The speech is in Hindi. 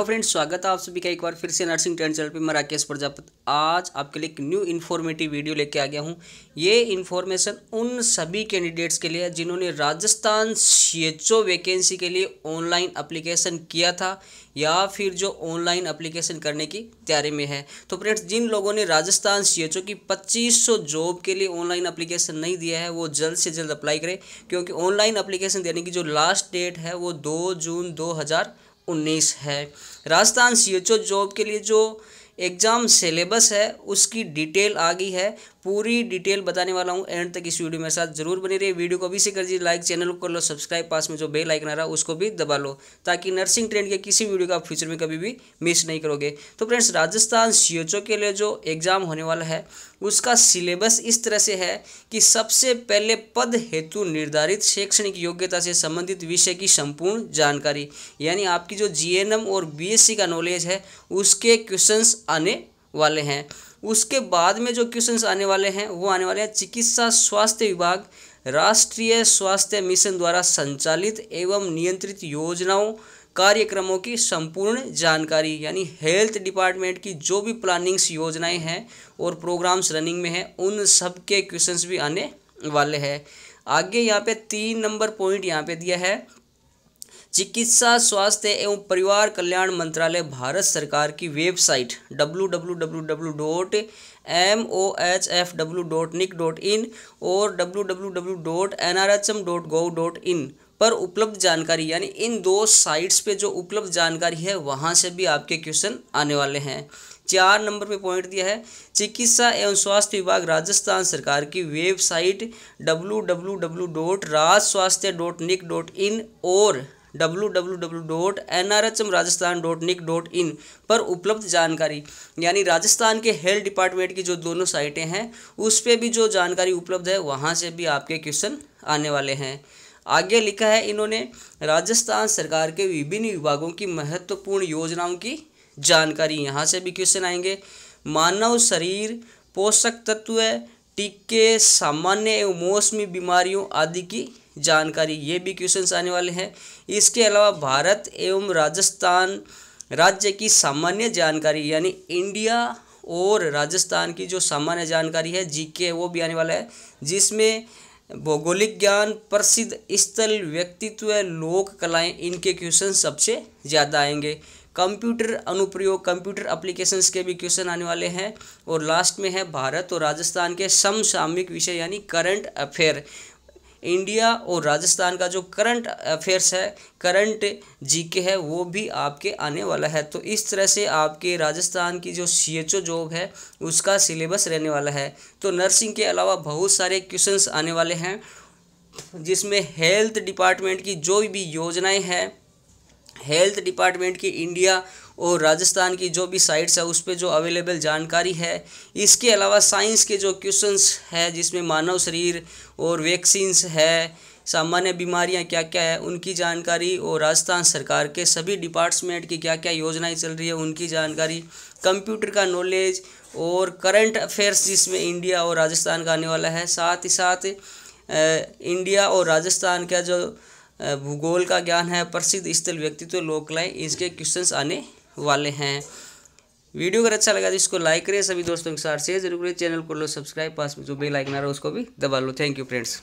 हेलो फ्रेंड्स स्वागत है आप सभी का एक बार फिर से नर्सिंग ट्रेंड चैनल पर मैं राकेश प्रजापत आज आपके लिए एक न्यू इन्फॉर्मेटिव वीडियो लेके आ गया हूँ ये इन्फॉर्मेशन उन सभी कैंडिडेट्स के लिए जिन्होंने राजस्थान सी वैकेंसी के लिए ऑनलाइन अप्लीकेशन किया था या फिर जो ऑनलाइन अप्लीकेशन करने की तैयारी में है तो फ्रेंड्स जिन लोगों ने राजस्थान सी की पच्चीस जॉब के लिए ऑनलाइन अप्लीकेशन नहीं दिया है वो जल्द से जल्द अप्लाई करें क्योंकि ऑनलाइन अप्लीकेशन देने की जो लास्ट डेट है वो दो जून दो उन्नीस है Rajasthan C H O job के लिए जो एग्ज़ाम सिलेबस है उसकी डिटेल आ गई है पूरी डिटेल बताने वाला हूँ एंड तक इस वीडियो मेरे साथ जरूर बनी रही वीडियो को अभी से कर दीजिए लाइक चैनल को कर लो सब्सक्राइब पास में जो बेल आइकन आ रहा है उसको भी दबा लो ताकि नर्सिंग ट्रेंड के किसी वीडियो का फ्यूचर में कभी भी मिस नहीं करोगे तो फ्रेंड्स राजस्थान सी के लिए जो एग्ज़ाम होने वाला है उसका सिलेबस इस तरह से है कि सबसे पहले पद हेतु निर्धारित शैक्षणिक योग्यता से संबंधित विषय की संपूर्ण जानकारी यानी आपकी जो जी और बी का नॉलेज है उसके क्वेश्चन आने वाले हैं उसके बाद में जो क्वेश्चन आने वाले हैं वो आने वाले हैं चिकित्सा स्वास्थ्य विभाग राष्ट्रीय स्वास्थ्य मिशन द्वारा संचालित एवं नियंत्रित योजनाओं कार्यक्रमों की संपूर्ण जानकारी यानी हेल्थ डिपार्टमेंट की जो भी प्लानिंग्स योजनाएं हैं और प्रोग्राम्स रनिंग में हैं उन सब के क्वेश्चंस भी आने वाले हैं आगे यहाँ पे तीन नंबर पॉइंट यहाँ पे दिया है चिकित्सा स्वास्थ्य एवं परिवार कल्याण मंत्रालय भारत सरकार की website W W W dot M O H F W dot nic dot in और W W dot N R H M dot gov dot in पर उपलब्ध जानकारी यानी इन दो साइट्स पे जो उपलब्ध जानकारी है वहाँ से भी आपके क्वेश्चन आने वाले हैं चार नंबर पे पॉइंट दिया है चिकित्सा एवं स्वास्थ्य विभाग राजस्थान सरकार की website W W W dot राज स्वास्थ्य डॉट निक डॉट इन और W dot N R H M Rajasthan dot nic dot in पर उपलब्ध जानकारी यानी राजस्थान के हेल्थ डिपार्टमेंट की जो दोनों साइटें हैं उस पर भी जो जानकारी उपलब्ध है वहाँ से भी आपके क्वेश्चन आने वाले हैं आगे लिखा है इन्होंने राजस्थान सरकार के विभिन्न विभागों की महत्वपूर्ण योजनाओं की जानकारी यहाँ से भी क्वेश्चन आएंगे मानव शरीर पोषक तत्व टीके सामान्य एवं मौसमी बीमारियों आदि की जानकारी ये भी क्वेश्चन आने वाले हैं इसके अलावा भारत एवं राजस्थान राज्य की सामान्य जानकारी यानी इंडिया और राजस्थान की जो सामान्य जानकारी है जीके वो भी आने वाला है जिसमें भौगोलिक ज्ञान प्रसिद्ध स्थल व्यक्तित्व लोक कलाएं इनके क्वेश्चन सबसे ज़्यादा आएंगे कंप्यूटर अनुप्रयोग कंप्यूटर एप्लीकेशंस के भी क्वेश्चन आने वाले हैं और लास्ट में है भारत और राजस्थान के समसामयिक विषय यानी करंट अफेयर इंडिया और राजस्थान का जो करंट अफेयर्स है करंट जीके है वो भी आपके आने वाला है तो इस तरह से आपके राजस्थान की जो सी जॉब है उसका सिलेबस रहने वाला है तो नर्सिंग के अलावा बहुत सारे क्वेश्चंस आने वाले हैं जिसमें हेल्थ डिपार्टमेंट की जो भी योजनाएँ हैं हेल्थ डिपार्टमेंट की इंडिया और राजस्थान की जो भी साइट्स है उस पर जो अवेलेबल जानकारी है इसके अलावा साइंस के जो क्वेश्चंस है जिसमें मानव शरीर और वैक्सीन्स है सामान्य बीमारियां क्या क्या है उनकी जानकारी और राजस्थान सरकार के सभी डिपार्टमेंट की क्या क्या योजनाएं चल रही है उनकी जानकारी कंप्यूटर का नॉलेज और करंट अफेयर्स जिसमें इंडिया और राजस्थान का आने वाला है साथ ही साथ इंडिया और राजस्थान का जो भूगोल का ज्ञान है प्रसिद्ध स्थल व्यक्तित्व लोकलाएँ इसके क्वेश्चंस आने वाले हैं वीडियो अगर अच्छा लगा तो इसको लाइक करें सभी दोस्तों के साथ शेयर जरूर करें चैनल को लो सब्सक्राइब पास में जो बेल आइकन आ रहा है उसको भी दबा लो थैंक यू फ्रेंड्स